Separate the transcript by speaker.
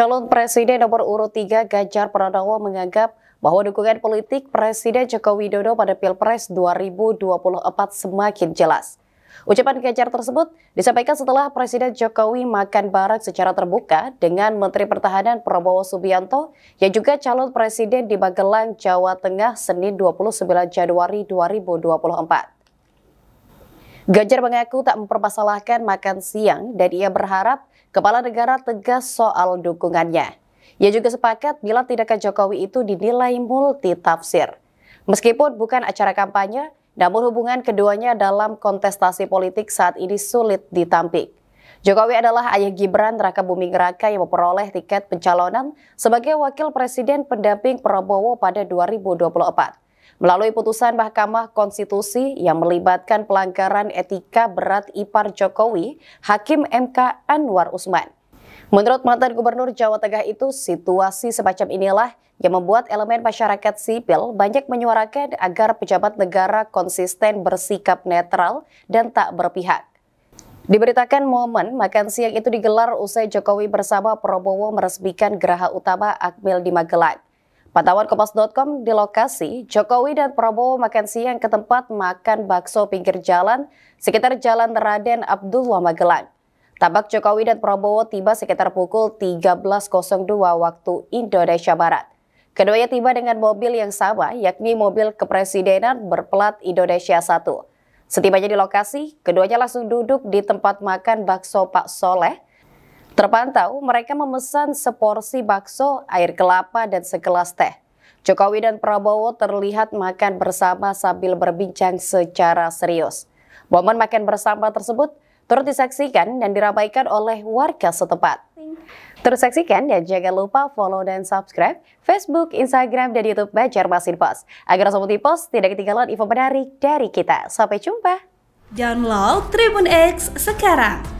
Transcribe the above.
Speaker 1: Calon Presiden nomor urut 3 Ganjar Pranowo menganggap bahwa dukungan politik Presiden Joko Widodo pada Pilpres 2024 semakin jelas. Ucapan Ganjar tersebut disampaikan setelah Presiden Jokowi makan bareng secara terbuka dengan Menteri Pertahanan Prabowo Subianto yang juga calon presiden di Magelang, Jawa Tengah Senin 29 Januari 2024. Ganjar mengaku tak mempermasalahkan makan siang dan ia berharap kepala negara tegas soal dukungannya. Ia juga sepakat bila tindakan Jokowi itu dinilai multi tafsir. Meskipun bukan acara kampanye, namun hubungan keduanya dalam kontestasi politik saat ini sulit ditampik. Jokowi adalah ayah Gibran Raka Buming Raka yang memperoleh tiket pencalonan sebagai wakil presiden pendamping Prabowo pada 2024. Melalui putusan Mahkamah Konstitusi yang melibatkan pelanggaran etika berat ipar Jokowi, Hakim MK Anwar Usman. Menurut mantan Gubernur Jawa Tengah itu, situasi semacam inilah yang membuat elemen masyarakat sipil banyak menyuarakan agar pejabat negara konsisten bersikap netral dan tak berpihak. Diberitakan momen makan siang itu digelar usai Jokowi bersama Prabowo meresmikan geraha utama Akmil di Magelang. Pantauan Kompas.com di lokasi, Jokowi dan Prabowo makan siang ke tempat makan bakso pinggir jalan sekitar Jalan Raden Abdullah Magelang. Tabak Jokowi dan Prabowo tiba sekitar pukul 13.02 waktu Indonesia Barat. Keduanya tiba dengan mobil yang sama, yakni mobil kepresidenan berplat Indonesia 1. Setibanya di lokasi, keduanya langsung duduk di tempat makan bakso Pak Soleh Terpantau mereka memesan seporsi bakso, air kelapa, dan segelas teh. Jokowi dan Prabowo terlihat makan bersama sambil berbincang secara serius. Momen makan bersama tersebut turut disaksikan dan diramaikan oleh warga setempat. Terus saksikan dan jangan lupa follow dan subscribe Facebook, Instagram, dan Youtube Masin Post. Agar Sobat Pos tidak ketinggalan info menarik dari kita. Sampai jumpa! Download Tribun X sekarang!